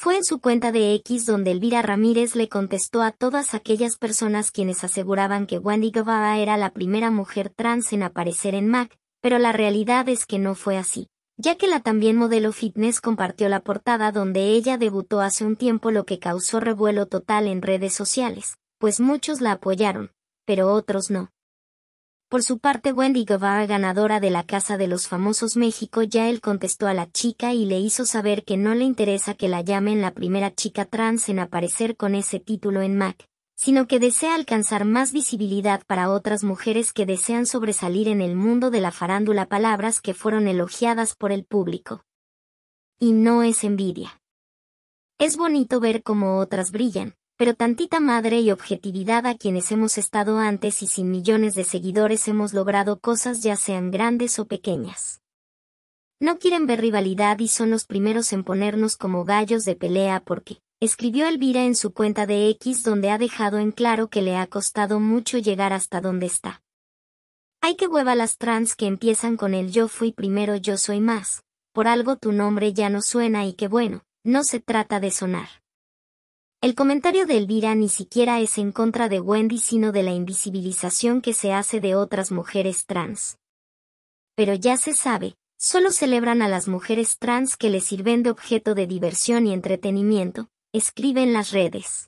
Fue en su cuenta de X donde Elvira Ramírez le contestó a todas aquellas personas quienes aseguraban que Wendy Guevara era la primera mujer trans en aparecer en Mac, pero la realidad es que no fue así, ya que la también modelo fitness compartió la portada donde ella debutó hace un tiempo lo que causó revuelo total en redes sociales, pues muchos la apoyaron, pero otros no. Por su parte Wendy Guevara, ganadora de la Casa de los Famosos México, ya él contestó a la chica y le hizo saber que no le interesa que la llamen la primera chica trans en aparecer con ese título en Mac, sino que desea alcanzar más visibilidad para otras mujeres que desean sobresalir en el mundo de la farándula palabras que fueron elogiadas por el público. Y no es envidia. Es bonito ver cómo otras brillan, pero tantita madre y objetividad a quienes hemos estado antes y sin millones de seguidores hemos logrado cosas ya sean grandes o pequeñas. No quieren ver rivalidad y son los primeros en ponernos como gallos de pelea porque, escribió Elvira en su cuenta de X donde ha dejado en claro que le ha costado mucho llegar hasta donde está. Hay que hueva las trans que empiezan con el yo fui primero yo soy más, por algo tu nombre ya no suena y que bueno, no se trata de sonar. El comentario de Elvira ni siquiera es en contra de Wendy sino de la invisibilización que se hace de otras mujeres trans. Pero ya se sabe, solo celebran a las mujeres trans que les sirven de objeto de diversión y entretenimiento, escriben las redes.